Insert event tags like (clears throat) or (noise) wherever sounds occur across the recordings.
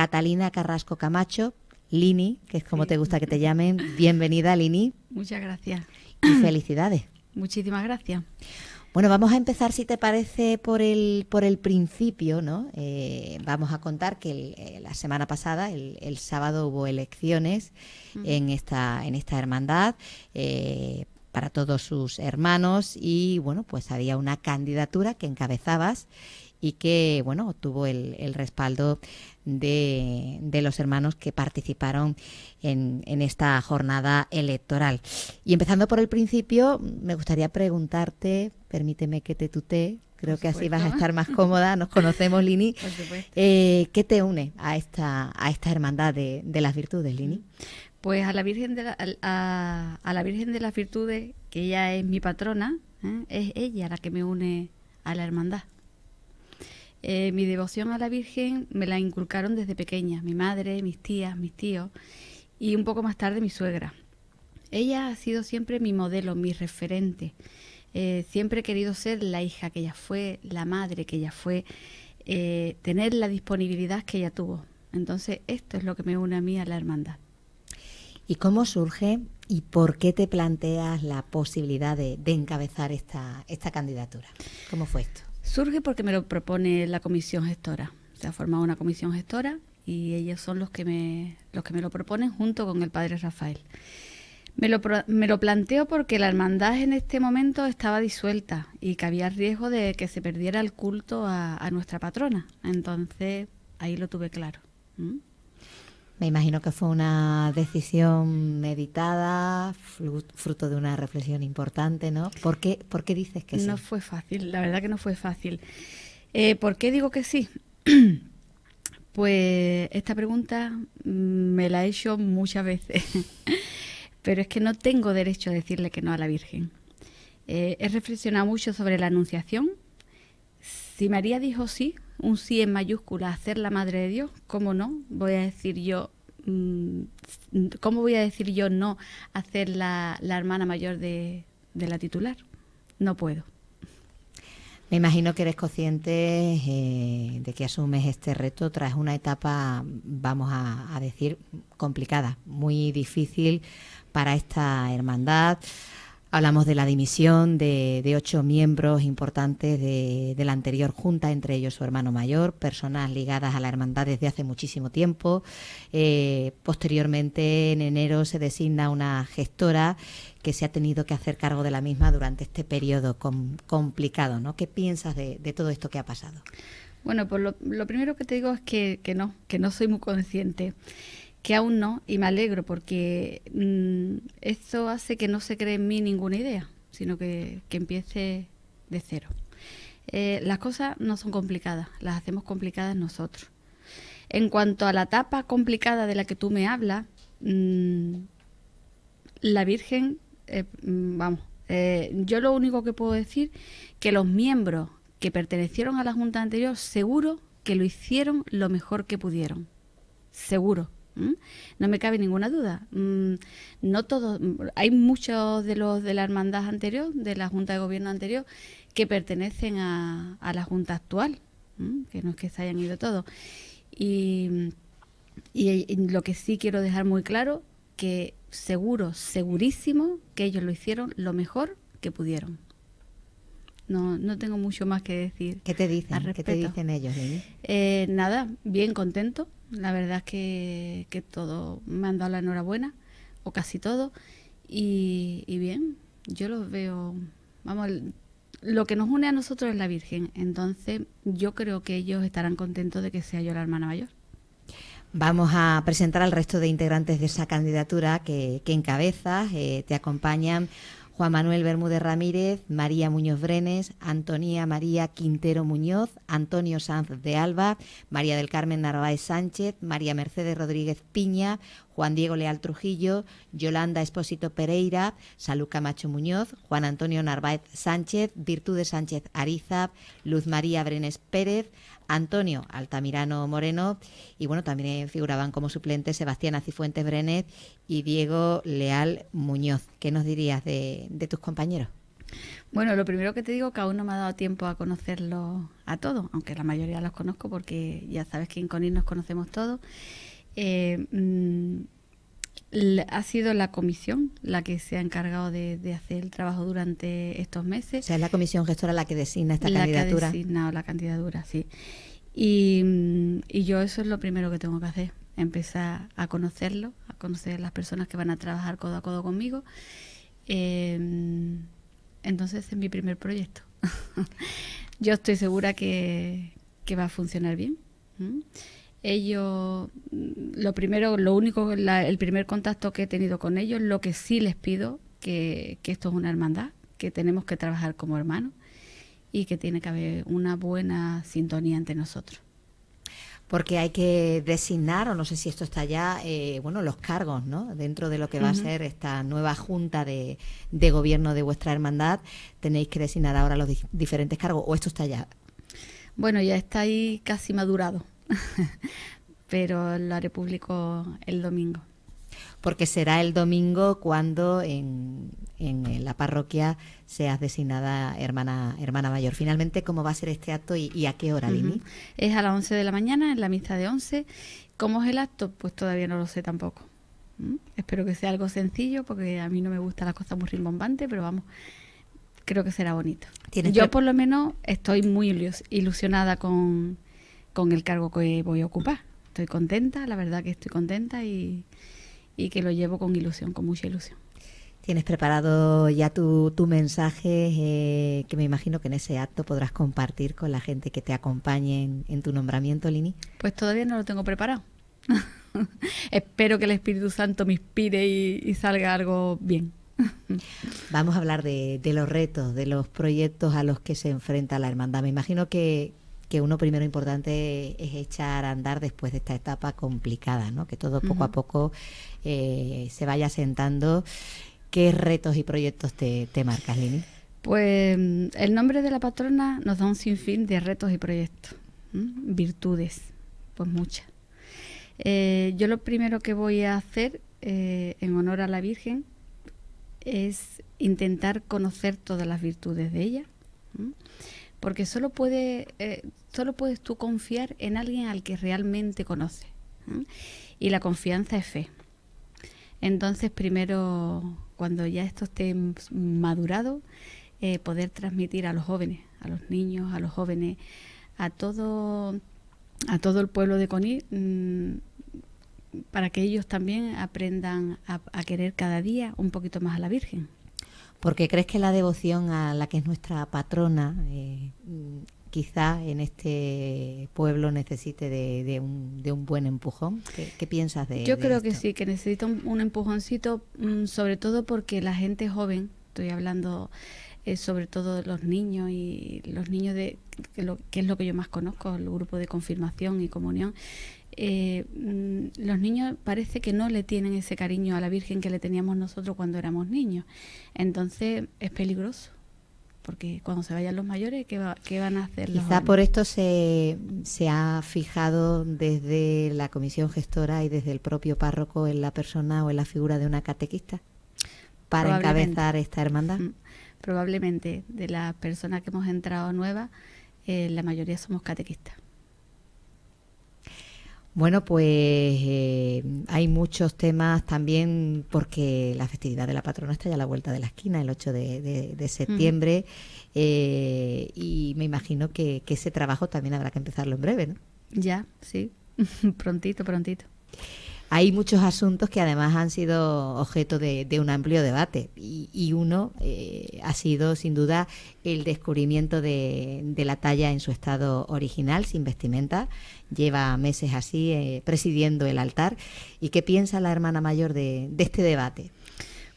Catalina Carrasco Camacho, Lini, que es como te gusta que te llamen. Bienvenida, Lini. Muchas gracias. Y felicidades. (clears throat) Muchísimas gracias. Bueno, vamos a empezar, si te parece, por el, por el principio, ¿no? Eh, vamos a contar que eh, la semana pasada, el, sábado, hubo elecciones en, esta, en esta hermandad eh, para todos sus hermanos y, bueno, pues había una candidatura que encabezabas y que bueno obtuvo el, respaldo de, los hermanos que participaron en, esta jornada electoral. Y empezando por el principio, me gustaría preguntarte, permíteme que te tutee, creo que así vas a estar más cómoda, nos conocemos Lini. (laughs) Eh, ¿Qué te une a esta, a esta hermandad de, las virtudes, Lini? Mm. Pues a la Virgen de la, a, la Virgen de las Virtudes, que ella es mi patrona, ¿eh? es ella la que me une a la hermandad. Eh, mi devoción a la Virgen me la inculcaron desde pequeña, mi madre, mis tías, mis tíos y un poco más tarde mi suegra. Ella ha sido siempre mi modelo, mi referente. Eh, siempre he querido ser la hija que ella fue, la madre que ella fue, eh, tener la disponibilidad que ella tuvo. Entonces esto es lo que me une a mí a la hermandad. ¿Y cómo surge y por qué te planteas la posibilidad de, de encabezar esta, esta candidatura? ¿Cómo fue esto? Surge porque me lo propone la comisión gestora. Se ha formado una comisión gestora y ellos son los que me, los que me lo proponen junto con el padre Rafael. Me lo, me lo planteo porque la hermandad en este momento estaba disuelta y que había riesgo de que se perdiera el culto a, nuestra patrona. Entonces, ahí lo tuve claro. Me imagino que fue una decisión meditada, fruto de una reflexión importante, ¿no? ¿Por qué, dices que no sí? No fue fácil, la verdad que no fue fácil. Eh, ¿Por qué digo que sí? (clears throat) pues esta pregunta mm, me la he hecho muchas veces, (laughs) pero es que no tengo derecho a decirle que no a la Virgen. Eh, he reflexionado mucho sobre la Anunciación. Si María dijo sí, un sí en mayúscula hacer la madre de Dios, ¿cómo no? Voy a decir yo Mm, ¿cómo voy a decir yo no hacer la, hermana mayor de, la titular? No puedo. Me imagino que eres consciente eh, de que asumes este reto tras una etapa, vamos a decir, complicada, muy difícil para esta hermandad Hablamos de la dimisión de, ocho miembros importantes de, la anterior junta, entre ellos su hermano mayor, personas ligadas a la hermandad desde hace muchísimo tiempo. Eh, posteriormente, en enero, se designa una gestora que se ha tenido que hacer cargo de la misma durante este periodo complicado. ¿no? ¿Qué piensas de, todo esto que ha pasado? Bueno, pues lo, primero que te digo es que no, que no soy muy consciente que aún no, y me alegro porque mm, esto hace que no se cree en mí ninguna idea, sino que, empiece de cero. Eh, las cosas no son complicadas, las hacemos complicadas nosotros. En cuanto a la etapa complicada de la que tú me hablas, mm, la Virgen, eh, mm, vamos, eh, yo lo único que puedo decir que los miembros que pertenecieron a la Junta anterior seguro que lo hicieron lo mejor que pudieron. Seguro. No me cabe ninguna duda. Mm, no todos, hay muchos de los de la hermandad anterior, de la Junta de Gobierno anterior, que pertenecen a, la Junta actual, que no es que se hayan ido todos. Y, y lo que sí quiero dejar muy claro, que seguro, segurísimo, que ellos lo hicieron lo mejor que pudieron no, no tengo mucho más que decir. ¿Qué te dicen? ¿Qué te dicen ellos, eh, nada, bien contento. La verdad es que, todo me han dado la enhorabuena, o casi todo. Y, bien, yo los veo. Vamos, lo que nos une a nosotros es la Virgen. Entonces, yo creo que ellos estarán contentos de que sea yo la hermana mayor. Vamos a presentar al resto de integrantes de esa candidatura que, que encabezas. Eh, te acompañan Juan Manuel Bermúdez Ramírez, María Muñoz Brenes, Antonia María Quintero Muñoz, Antonio Sanz de Alba, María del Carmen Narváez Sánchez, María Mercedes Rodríguez Piña, Juan Diego Leal Trujillo, Yolanda Espósito Pereira, Salud Camacho Muñoz, Juan Antonio Narváez Sánchez, Virtudes Sánchez Ariza, Luz María Brenes Pérez, Antonio Altamirano Moreno y bueno, también figuraban como suplentes Sebastián Acifuentes Brenet y Diego Leal Muñoz. ¿Qué nos dirías de, tus compañeros? Bueno, lo primero que te digo que aún no me ha dado tiempo a conocerlos a todos, aunque la mayoría los conozco porque ya sabes que en Conin nos conocemos todos. Eh, mm, ha sido la comisión la que se ha encargado de, hacer el trabajo durante estos meses. O sea, es la comisión gestora la que designa esta candidatura. La que ha la candidatura, sí. Mm, y, yo eso es lo primero que tengo que hacer, empezar a conocerlo, a conocer las personas que van a trabajar codo a codo conmigo. Em, entonces es mi primer proyecto. (laughs) yo estoy segura que, va a funcionar bien ellos, mm, lo primero, lo único, el primer contacto que he tenido con ellos, lo que sí les pido, que, esto es una hermandad, que tenemos que trabajar como hermanos y que tiene que haber una buena sintonía entre nosotros porque hay que designar, o no sé si esto está ya, eh, bueno, los cargos, ¿no? Dentro de lo que va a ser esta nueva junta de, gobierno de vuestra hermandad, tenéis que designar ahora los diferentes cargos, o esto está ya. Bueno, ya está ahí casi madurado. (laughs) pero lo haré público el domingo. Porque será el domingo cuando en, eh, la parroquia seas designada hermana, hermana mayor. Finalmente, ¿cómo va a ser este acto y, a qué hora, Lini? Es a las 11 de la mañana, en la misa de 11. ¿Cómo es el acto? Pues todavía no lo sé tampoco. ¿Mm? Espero que sea algo sencillo, porque a mí no me gustan las cosas muy rimbombantes, pero vamos, creo que será bonito. Yo por lo menos estoy muy ilusionada con con el cargo que voy a ocupar. Estoy contenta, la verdad que estoy contenta y, que lo llevo con ilusión, con mucha ilusión. Tienes preparado ya tu, tu mensaje, eh, que me imagino que en ese acto podrás compartir con la gente que te acompañe en, tu nombramiento, Lini. Pues todavía no lo tengo preparado. (laughs) Espero que el Espíritu Santo me inspire y, salga algo bien. Vamos a hablar de, de, los retos, de los proyectos a los que se enfrenta la hermandad. Me imagino que, que uno primero importante es echar a andar después de esta etapa complicada, ¿no? Que todo poco a poco eh, se vaya sentando. ¿Qué retos y proyectos te, marcas, Lini? Pues mm, el nombre de la patrona nos da un sinfín de retos y proyectos, virtudes, pues muchas. Eh, yo lo primero que voy a hacer eh, en honor a la Virgen es intentar conocer todas las virtudes de ella porque solo, puede, eh, solo puedes tú confiar en alguien al que realmente conoce Y la confianza es fe. Entonces, primero, cuando ya esto esté madurado, eh, poder transmitir a los jóvenes, a los niños, a los jóvenes, a todo, a todo el pueblo de Conil, mm, para que ellos también aprendan a querer cada día un poquito más a la Virgen porque crees que la devoción a la que es nuestra patrona quizás eh, quizá en este pueblo necesite de, un, buen empujón. ¿Qué, piensas de Yo creo que sí, que necesita un, empujoncito, mm, sobre todo porque la gente joven, estoy hablando sobre todo los niños y los niños de que, lo, que, es lo que yo más conozco, el grupo de confirmación y comunión. Eh, mm, los niños parece que no le tienen ese cariño a la Virgen que le teníamos nosotros cuando éramos niños. Entonces es peligroso porque cuando se vayan los mayores, ¿qué, qué van a hacer los Quizá por esto se, se, ha fijado desde la comisión gestora y desde el propio párroco en la persona o en la figura de una catequista para encabezar esta hermandad. Mm probablemente de las personas que hemos entrado nuevas, eh, la mayoría somos catequistas. Bueno, pues eh, hay muchos temas también porque la festividad de la patrona está ya a la vuelta de la esquina, el 8 de, septiembre, eh, y me imagino que, que ese trabajo también habrá que empezarlo en breve, ¿no? Ya, sí, (laughs) prontito, prontito hay muchos asuntos que además han sido objeto de, un amplio debate y, uno eh, ha sido sin duda el descubrimiento de, la talla en su estado original, sin vestimenta. Lleva meses así eh, presidiendo el altar. ¿Y qué piensa la hermana mayor de, de este debate?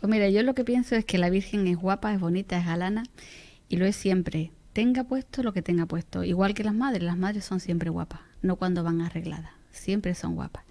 Pues mira, yo lo que pienso es que la Virgen es guapa, es bonita, es galana y lo es siempre. Tenga puesto lo que tenga puesto. Igual que las madres, las madres son siempre guapas, no cuando van arregladas. Siempre son guapas.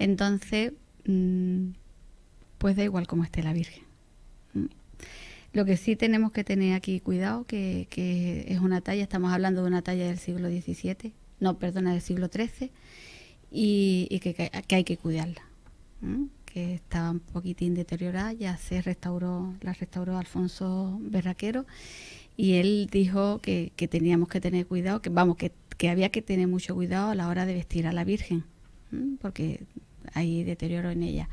Entonces, mm, pues da igual cómo esté la Virgen. Mm. Lo que sí tenemos que tener aquí cuidado, que, es una talla, estamos hablando de una talla del siglo XVII, no, perdona, del siglo XIII, y, que, hay que cuidarla, que estaba un poquitín deteriorada, ya se restauró, la restauró Alfonso Berraquero, y él dijo que, teníamos que tener cuidado, que vamos, que, había que tener mucho cuidado a la hora de vestir a la Virgen, porque hay deterioro en ella.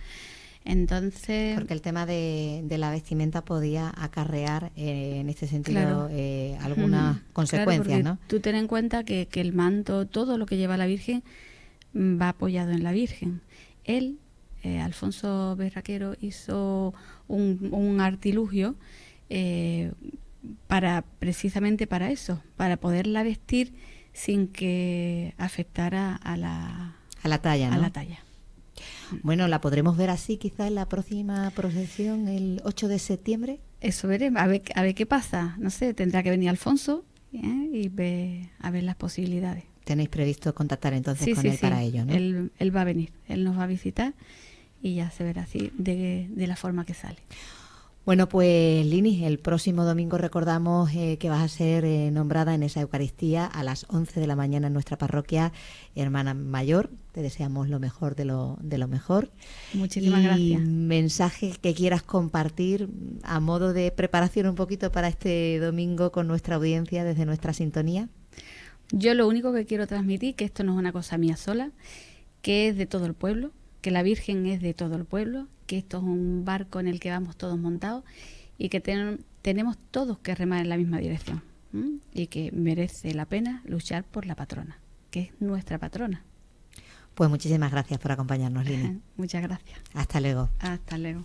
Entonces. Porque el tema de, la vestimenta podía acarrear eh, en este sentido eh, algunas mm, consecuencias, Tú ten en cuenta que, el manto, todo lo que lleva la Virgen, mm, va apoyado en la Virgen. Él, eh, Alfonso Berraquero, hizo un, artilugio para precisamente para eso, para poderla vestir sin que afectara a la, talla. A la talla. Bueno, la podremos ver así quizás en la próxima procesión, el 8 de septiembre. Eso veremos, a ver, qué pasa. No sé, tendrá que venir Alfonso ¿eh? y a ver las posibilidades. Tenéis previsto contactar entonces con él para ello, ¿no? Él, él va a venir, él nos va a visitar y ya se verá así de la forma que sale. Bueno, pues Lini, el próximo domingo recordamos eh, que vas a ser eh, nombrada en esa Eucaristía a las 11 de la mañana en nuestra parroquia Hermana Mayor. Te deseamos lo mejor de lo, de lo mejor. Muchísimas y gracias. mensaje que quieras compartir a modo de preparación un poquito para este domingo con nuestra audiencia desde nuestra sintonía. Yo lo único que quiero transmitir, que esto no es una cosa mía sola, que es de todo el pueblo, que la Virgen es de todo el pueblo que esto es un barco en el que vamos todos montados y que tenemos todos que remar en la misma dirección y que merece la pena luchar por la patrona, que es nuestra patrona. Pues muchísimas gracias por acompañarnos, Lina. (laughs) Muchas gracias. Hasta luego. Hasta luego.